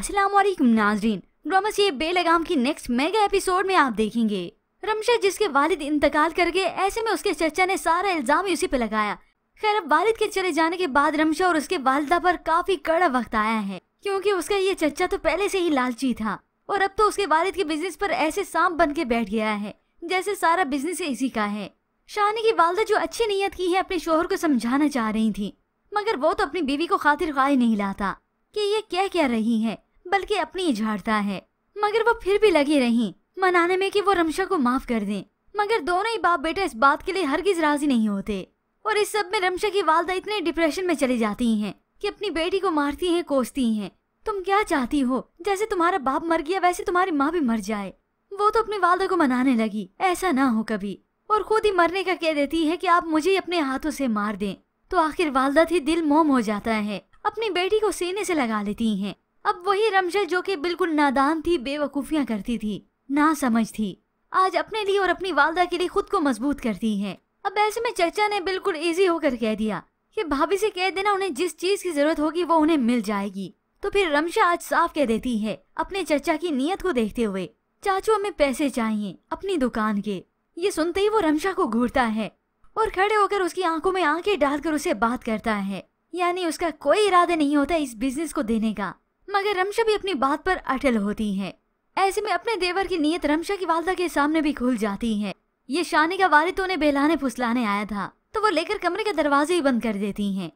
असलम नाजरीन ड्रामा ये बेलगाम की नेक्स्ट मेगा एपिसोड में आप देखेंगे रमशा जिसके वालिद इंतकाल कर गए ऐसे में उसके चचा ने सारा इल्जाम उसी पे लगाया खैर अब वालिद के चले जाने के बाद रमशा और उसके वालदा पर काफी कड़ा वक्त आया है क्योंकि उसका ये चचा तो पहले से ही लालची था और अब तो उसके वालिद के बिजनेस पर ऐसे सांप बन के बैठ गया है जैसे सारा बिजनेस इसी का है शानी की वालदा जो अच्छी नीयत की है अपने शोहर को समझाना चाह रही थी मगर वो तो अपनी बीवी को खातिर खाई नहीं लाता कि ये क्या क्या रही है बल्कि अपनी झाड़ता है मगर वो फिर भी लगी रही मनाने में कि वो रमशा को माफ कर दें मगर दोनों ही बाप बेटा इस बात के लिए हरगिज राजी नहीं होते और इस सब में रमशा की वालदा इतने डिप्रेशन में चली जाती हैं कि अपनी बेटी को मारती हैं कोसती हैं तुम क्या चाहती हो जैसे तुम्हारा बाप मर गया वैसे तुम्हारी माँ भी मर जाए वो तो अपनी वालदा को मनाने लगी ऐसा ना हो कभी और खुद ही मरने का कह देती है कि आप मुझे अपने हाथों से मार दें तो आखिर वालदा थी दिल मोम हो जाता है अपनी बेटी को सीने से लगा लेती हैं अब वही रमशल जो कि बिल्कुल नादान थी बेवकूफियां करती थी ना समझ थी आज अपने लिए और अपनी वालदा के लिए खुद को मजबूत करती है अब ऐसे में चाचा ने बिल्कुल इजी होकर कह दिया कि भाभी से कह देना उन्हें जिस चीज की जरूरत होगी वो उन्हें मिल जाएगी तो फिर रमशा आज साफ कह देती है अपने चाचा की नीयत को देखते हुए चाचू हमें पैसे चाहिए अपनी दुकान के ये सुनते ही वो रमशा को घूरता है और खड़े होकर उसकी आंखों में आंखें डालकर उसे बात करता है यानी उसका कोई इरादा नहीं होता इस बिजनेस को देने का मगर रमशा भी अपनी बात पर अटल होती हैं। ऐसे में अपने देवर की नीयत रमशा की वालदा के सामने भी खुल जाती है ये शानी का वालिद तो उन्हें बेलाने फुसलाने आया था तो वो लेकर कमरे के दरवाजे ही बंद कर देती हैं।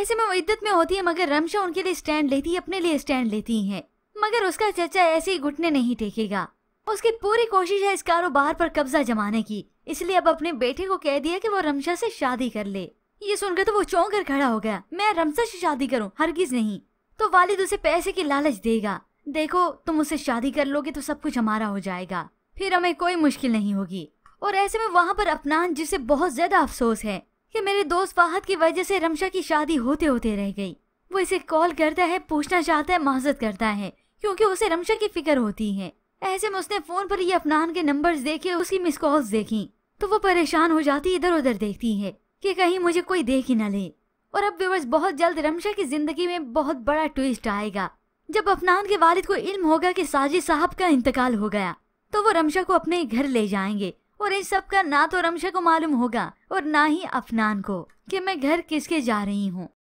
ऐसे में वो इद्दत में होती है मगर रमशा उनके लिए स्टैंड लेती है अपने लिए स्टैंड लेती है मगर उसका चचा ऐसे ही घुटने नहीं टेकेगा उसकी पूरी कोशिश है इस कारोबार पर कब्जा जमाने की इसलिए अब अपने बेटे को कह दिया कि वो रमशा से शादी कर ले ये सुनकर तो वो चौंक कर खड़ा हो गया मैं रमशा से शादी करूं हरगिज नहीं तो वालिद उसे पैसे की लालच देगा देखो तुम उससे शादी कर लोगे तो सब कुछ हमारा हो जाएगा फिर हमें कोई मुश्किल नहीं होगी और ऐसे में वहाँ पर अपनान जिसे बहुत ज्यादा अफसोस है कि मेरे दोस्त वाहत की वजह से रमशा की शादी होते होते रह गई वो इसे कॉल करता है पूछना चाहता है माजत करता है क्योंकि उसे रमशा की फिक्र होती है ऐसे में उसने फोन पर ही अफनान के नंबर्स देखे उसकी मिस कॉल्स देखी तो वो परेशान हो जाती इधर उधर देखती है कि कहीं मुझे कोई देख ही न ले और अब व्यूवर्स बहुत जल्द रमशा की जिंदगी में बहुत बड़ा ट्विस्ट आएगा जब अफनान के वालिद को इल्म होगा कि साजिद साहब का इंतकाल हो गया तो वो रमशा को अपने घर ले जाएंगे और इन सब का ना तो रमशा को मालूम होगा और ना ही अफनान को कि मैं घर किसके जा रही हूँ